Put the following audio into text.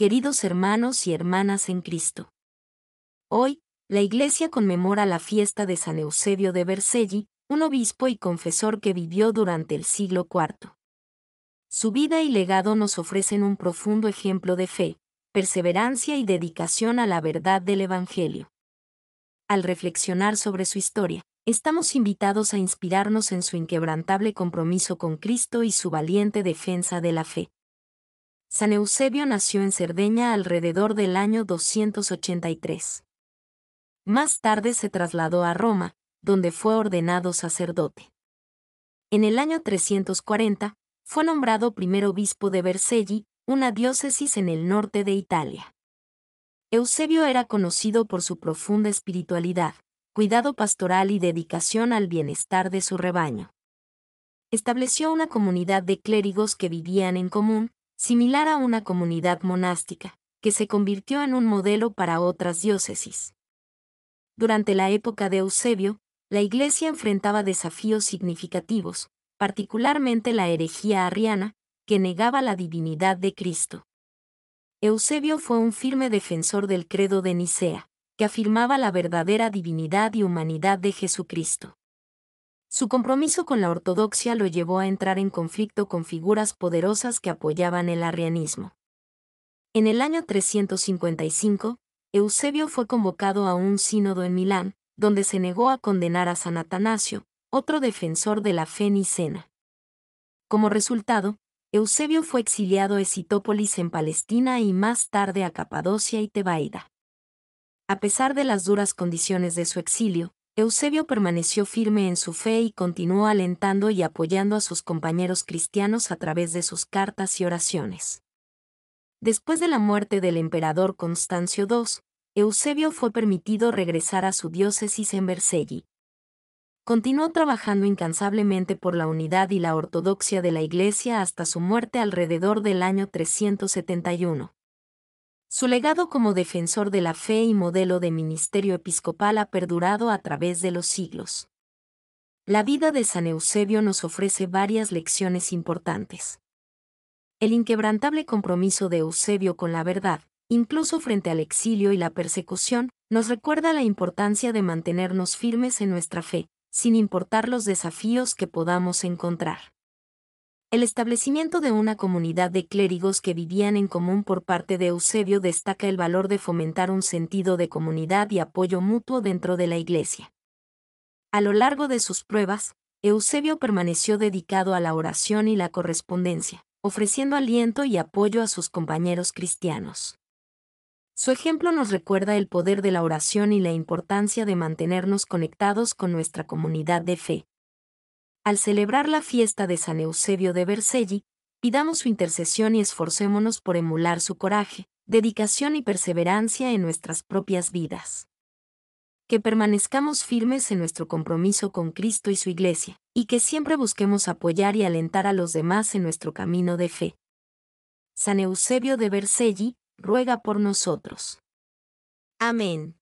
queridos hermanos y hermanas en Cristo. Hoy, la Iglesia conmemora la fiesta de San Eusebio de Berselli, un obispo y confesor que vivió durante el siglo IV. Su vida y legado nos ofrecen un profundo ejemplo de fe, perseverancia y dedicación a la verdad del Evangelio. Al reflexionar sobre su historia, estamos invitados a inspirarnos en su inquebrantable compromiso con Cristo y su valiente defensa de la fe. San Eusebio nació en Cerdeña alrededor del año 283. Más tarde se trasladó a Roma, donde fue ordenado sacerdote. En el año 340, fue nombrado primer obispo de Vercelli, una diócesis en el norte de Italia. Eusebio era conocido por su profunda espiritualidad, cuidado pastoral y dedicación al bienestar de su rebaño. Estableció una comunidad de clérigos que vivían en común, similar a una comunidad monástica, que se convirtió en un modelo para otras diócesis. Durante la época de Eusebio, la Iglesia enfrentaba desafíos significativos, particularmente la herejía arriana, que negaba la divinidad de Cristo. Eusebio fue un firme defensor del credo de Nicea, que afirmaba la verdadera divinidad y humanidad de Jesucristo. Su compromiso con la ortodoxia lo llevó a entrar en conflicto con figuras poderosas que apoyaban el arrianismo. En el año 355, Eusebio fue convocado a un sínodo en Milán, donde se negó a condenar a San Atanasio, otro defensor de la fe nicena. Como resultado, Eusebio fue exiliado a Esitópolis en Palestina y más tarde a Capadocia y Tebaida. A pesar de las duras condiciones de su exilio, Eusebio permaneció firme en su fe y continuó alentando y apoyando a sus compañeros cristianos a través de sus cartas y oraciones. Después de la muerte del emperador Constancio II, Eusebio fue permitido regresar a su diócesis en Bersegui. Continuó trabajando incansablemente por la unidad y la ortodoxia de la Iglesia hasta su muerte alrededor del año 371. Su legado como defensor de la fe y modelo de ministerio episcopal ha perdurado a través de los siglos. La vida de San Eusebio nos ofrece varias lecciones importantes. El inquebrantable compromiso de Eusebio con la verdad, incluso frente al exilio y la persecución, nos recuerda la importancia de mantenernos firmes en nuestra fe, sin importar los desafíos que podamos encontrar. El establecimiento de una comunidad de clérigos que vivían en común por parte de Eusebio destaca el valor de fomentar un sentido de comunidad y apoyo mutuo dentro de la Iglesia. A lo largo de sus pruebas, Eusebio permaneció dedicado a la oración y la correspondencia, ofreciendo aliento y apoyo a sus compañeros cristianos. Su ejemplo nos recuerda el poder de la oración y la importancia de mantenernos conectados con nuestra comunidad de fe. Al celebrar la fiesta de San Eusebio de Berselli, pidamos su intercesión y esforcémonos por emular su coraje, dedicación y perseverancia en nuestras propias vidas. Que permanezcamos firmes en nuestro compromiso con Cristo y su Iglesia, y que siempre busquemos apoyar y alentar a los demás en nuestro camino de fe. San Eusebio de Berselli ruega por nosotros. Amén.